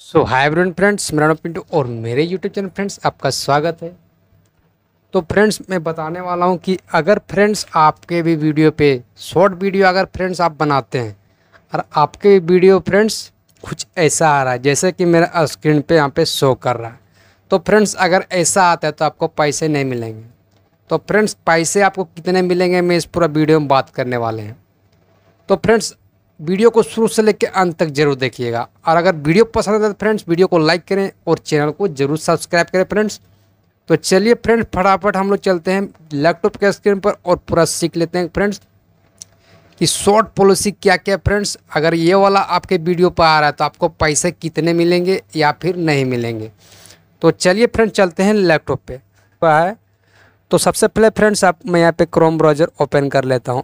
सो hi everyone friends मेरा नाम पिंटू और मेरे यूट्यूब चैनल फ्रेंड्स आपका स्वागत है तो फ्रेंड्स मैं बताने वाला हूँ कि अगर फ्रेंड्स आपके भी वीडियो पे शॉर्ट वीडियो अगर फ्रेंड्स आप बनाते हैं और आपके वीडियो फ्रेंड्स कुछ ऐसा आ रहा है जैसे कि मेरा स्क्रीन पे यहाँ पे शो कर रहा है तो फ्रेंड्स अगर ऐसा आता है तो आपको पैसे नहीं मिलेंगे तो फ्रेंड्स पैसे आपको कितने मिलेंगे मैं इस पूरा वीडियो में बात करने वाले हैं तो फ्रेंड्स वीडियो को शुरू से लेकर अंत तक जरूर देखिएगा और अगर वीडियो पसंद आता है तो फ्रेंड्स वीडियो को लाइक करें और चैनल को जरूर सब्सक्राइब करें फ्रेंड्स तो चलिए फ्रेंड्स फटाफट हम लोग चलते हैं लैपटॉप के स्क्रीन पर और पूरा सीख लेते हैं फ्रेंड्स कि शॉर्ट पॉलिसी क्या क्या फ्रेंड्स अगर ये वाला आपके वीडियो पर आ रहा है तो आपको पैसे कितने मिलेंगे या फिर नहीं मिलेंगे तो चलिए फ्रेंड चलते हैं लैपटॉप पर तो है तो सबसे पहले फ्रेंड्स आप मैं यहाँ पे क्रोम ब्राउज़र ओपन कर लेता हूँ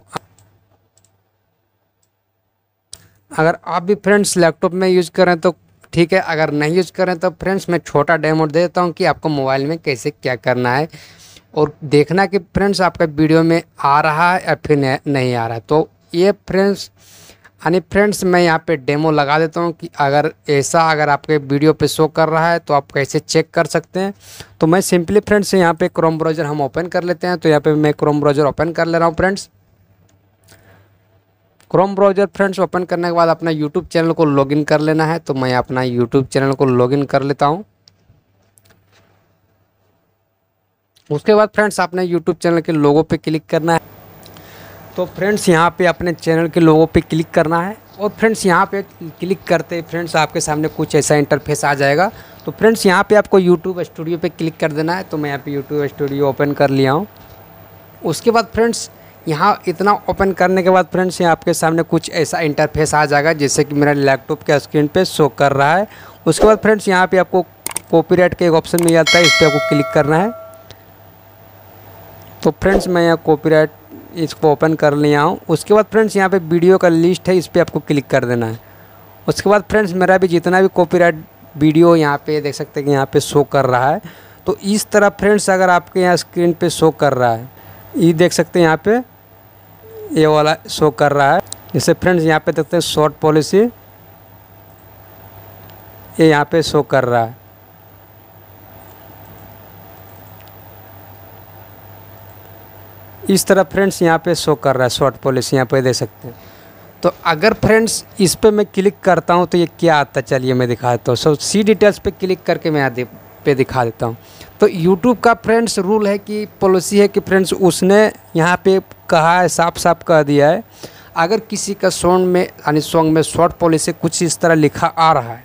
अगर आप भी फ्रेंड्स लैपटॉप में यूज़ करें तो ठीक है अगर नहीं यूज़ करें तो फ्रेंड्स मैं छोटा डेमो दे देता हूँ कि आपको मोबाइल में कैसे क्या करना है और देखना कि फ्रेंड्स आपका वीडियो में आ रहा है या फिर नहीं आ रहा है तो ये फ्रेंड्स यानी फ्रेंड्स मैं यहाँ पे डेमो लगा देता हूँ कि अगर ऐसा अगर आपके वीडियो पे शो कर रहा है तो आप कैसे चेक कर सकते हैं तो मैं सिंपली फ्रेंड्स यहाँ पे क्रोम ब्राउज़र हम ओपन कर लेते हैं तो यहाँ पे मैं क्रोम ब्राउज़र ओपन कर ले रहा हूँ friends chrome browser friends open करने के बाद अपना यूट्यूब चैनल को लॉगिन कर लेना है तो मैं अपना यूट्यूब चैनल को लॉगिन कर लेता हूँ उसके बाद फ्रेंड्स आपने यूट्यूब चैनल के लोगों पे क्लिक करना है तो फ्रेंड्स यहाँ पे अपने चैनल के लोगों पे क्लिक करना है और फ्रेंड्स यहाँ पे क्लिक करते फ्रेंड्स आपके सामने कुछ ऐसा इंटरफेस आ जाएगा तो फ्रेंड्स यहाँ पे आपको यूट्यूब स्टूडियो पे क्लिक कर देना है तो मैं यहाँ पे यूट्यूब स्टूडियो ओपन कर लिया हूँ उसके बाद फ्रेंड्स यहाँ इतना ओपन करने के बाद फ्रेंड्स यहाँ आपके सामने कुछ ऐसा इंटरफेस आ जाएगा जैसे कि मेरा लैपटॉप के स्क्रीन पे शो कर रहा है उसके बाद फ्रेंड्स यहाँ पे आपको कॉपीराइट का एक ऑप्शन मिल जाता है इस पर आपको क्लिक करना है तो फ्रेंड्स मैं यहाँ कॉपीराइट इसको ओपन कर लिया हूँ उसके बाद फ्रेंड्स यहाँ पर वीडियो का लिस्ट है इस पर आपको क्लिक कर देना है उसके बाद फ्रेंड्स मेरा भी जितना भी कॉपी वीडियो यहाँ पर देख सकते हैं कि यहाँ पर शो कर रहा है तो इस तरह फ्रेंड्स अगर आपके यहाँ स्क्रीन पे शो कर रहा है ये देख सकते हैं यहाँ पे ये वाला शो कर रहा है जैसे फ्रेंड्स यहाँ पे देखते हैं शॉर्ट पॉलिसी ये यहाँ पे शो कर रहा है इस तरह फ्रेंड्स यहाँ पे शो कर रहा है शॉर्ट पॉलिसी यहाँ पे दे सकते हैं तो अगर फ्रेंड्स इस पर मैं क्लिक करता हूँ तो ये क्या आता है चलिए मैं दिखा देता हूँ सो सी डिटेल्स पे क्लिक करके मैं यहाँ पे दिखा देता हूँ तो यूट्यूब का फ्रेंड्स रूल है कि पॉलिसी है कि फ्रेंड्स उसने यहाँ पे कहा है साफ साफ कह दिया है अगर किसी का सॉन्ग में यानी सॉन्ग में शॉर्ट पॉलिसी कुछ इस तरह लिखा आ रहा है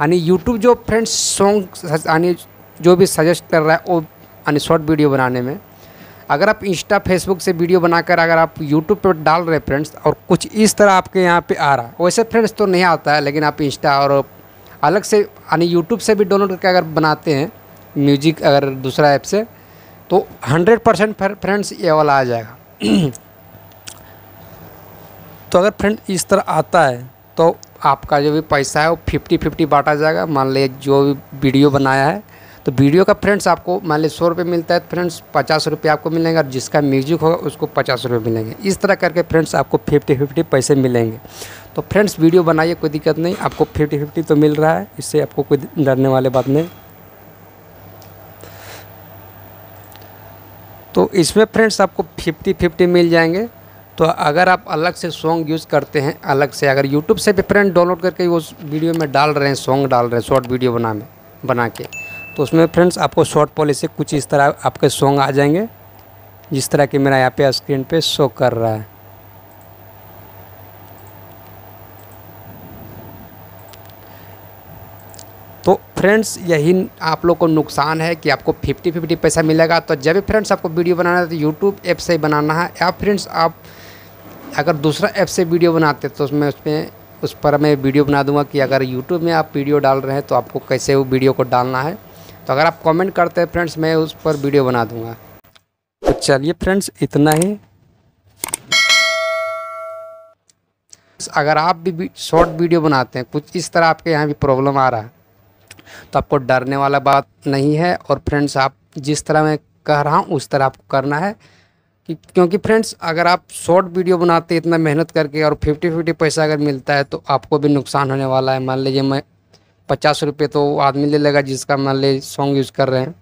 यानी यूट्यूब जो फ्रेंड्स सॉन्ग यानी जो भी सजेस्ट कर रहा है वो यानी शॉर्ट वीडियो बनाने में अगर आप इंस्टा फेसबुक से वीडियो बनाकर अगर आप यूट्यूब पर डाल रहे फ्रेंड्स और कुछ इस तरह आपके यहाँ पे आ रहा है वैसे फ्रेंड्स तो नहीं आता है लेकिन आप इंस्टा और अलग से यानी यूट्यूब से भी डाउनलोड करके अगर बनाते हैं म्यूजिक अगर दूसरा ऐप से तो हंड्रेड परसेंट फ्रेंड्स ये वाला आ जाएगा तो अगर फ्रेंड इस तरह आता है तो आपका जो भी पैसा है वो फिफ्टी फिफ्टी बांटा जाएगा मान लीजिए जो भी वीडियो बनाया है तो वीडियो का फ्रेंड्स आपको मान लीजिए सौ रुपये मिलता है तो फ्रेंड्स पचास रुपये आपको मिलेंगे और जिसका म्यूजिक होगा उसको पचास रुपये मिलेंगे इस तरह करके फ्रेंड्स आपको फिफ्टी फिफ्टी पैसे मिलेंगे तो फ्रेंड्स वीडियो बनाइए कोई दिक्कत नहीं आपको फिफ्टी फिफ्टी तो मिल रहा है इससे आपको कोई डरने वाले बात नहीं तो इसमें फ्रेंड्स आपको फिफ्टी फिफ्टी मिल जाएंगे तो अगर आप अलग से सॉन्ग यूज़ करते हैं अलग से अगर यूट्यूब से भी फ्रेंड डाउनलोड करके वो वीडियो में डाल रहे हैं सॉन्ग डाल रहे हैं शॉर्ट वीडियो बना में बना के तो उसमें फ्रेंड्स आपको शॉर्ट पॉलिसी कुछ इस तरह आपके सॉन्ग आ जाएंगे जिस तरह कि मेरा यहाँ पे स्क्रीन पे शो कर रहा है फ्रेंड्स यही आप लोग को नुकसान है कि आपको फिफ्टी फिफ्टी पैसा मिलेगा तो जब भी फ्रेंड्स आपको वीडियो बनाना है तो यूट्यूब ऐप से ही बनाना है या फ्रेंड्स आप अगर दूसरा ऐप से वीडियो बनाते तो मैं उसमें उस पर मैं वीडियो बना दूंगा कि अगर यूट्यूब में आप वीडियो डाल रहे हैं तो आपको कैसे वो वीडियो को डालना है तो अगर आप कॉमेंट करते हैं फ्रेंड्स मैं उस पर वीडियो बना दूँगा तो चलिए फ्रेंड्स इतना ही अगर आप भी शॉर्ट वीडियो बनाते हैं कुछ इस तरह आपके यहाँ भी प्रॉब्लम आ रहा है तो आपको डरने वाला बात नहीं है और फ्रेंड्स आप जिस तरह मैं कह रहा हूँ उस तरह आपको करना है कि क्योंकि फ्रेंड्स अगर आप शॉर्ट वीडियो बनाते इतना मेहनत करके और फिफ्टी फिफ्टी पैसा अगर मिलता है तो आपको भी नुकसान होने वाला है मान लीजिए मैं पचास रुपये तो आदमी ले लेगा जिसका मान लीजिए सॉन्ग यूज़ कर रहे हैं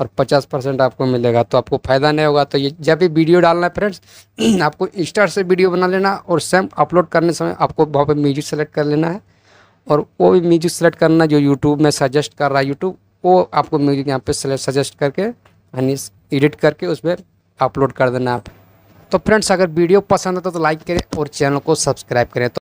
और पचास परसेंट आपको मिलेगा तो आपको फ़ायदा नहीं होगा तो ये जब भी वीडियो डालना है फ्रेंड्स आपको इंस्टा से वीडियो बना लेना और सेम अपलोड करने समय आपको वहाँ पर म्यूजिक सेलेक्ट कर लेना है और वो भी म्यूजिक सेलेक्ट करना जो यूट्यूब में सजेस्ट कर रहा है यूट्यूब वो आपको म्यूजिक यहाँ पे सजेस्ट करके यानी एडिट करके उसमें अपलोड कर देना आप तो फ्रेंड्स अगर वीडियो पसंद आता तो लाइक करें और चैनल को सब्सक्राइब करें तो